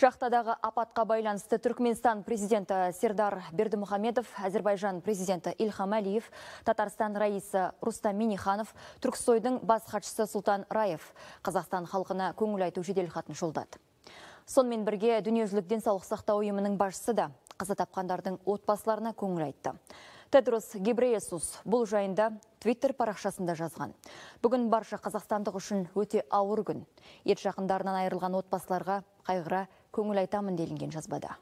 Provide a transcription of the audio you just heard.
Шахтадағы апатқа байланысты Түркменстан президенті Сердар Берді Мұхамедов, Әзірбайжан президенті Илхам Алиев, Татарстан раисы Рустам Миниханов, Түрксойдың бас хатшысы Султан Раев Қазақстан халқына көңіл айту жедел жеделхатын жолдады. Сонымен бірге дүниежүзілік денсаулық сақтау ұйымының басшысы да қаза тапқандардың отбасыларына көңіл айтты. Тедрос Гебреесус бұл жайында Твиттер парақшасында жазған. Бүгін барша қазақстандық үшін өте ауыр күн. Ет жақындарынан айырылған отбасыларға қайғыра көңіл айтамын делінген жазбада.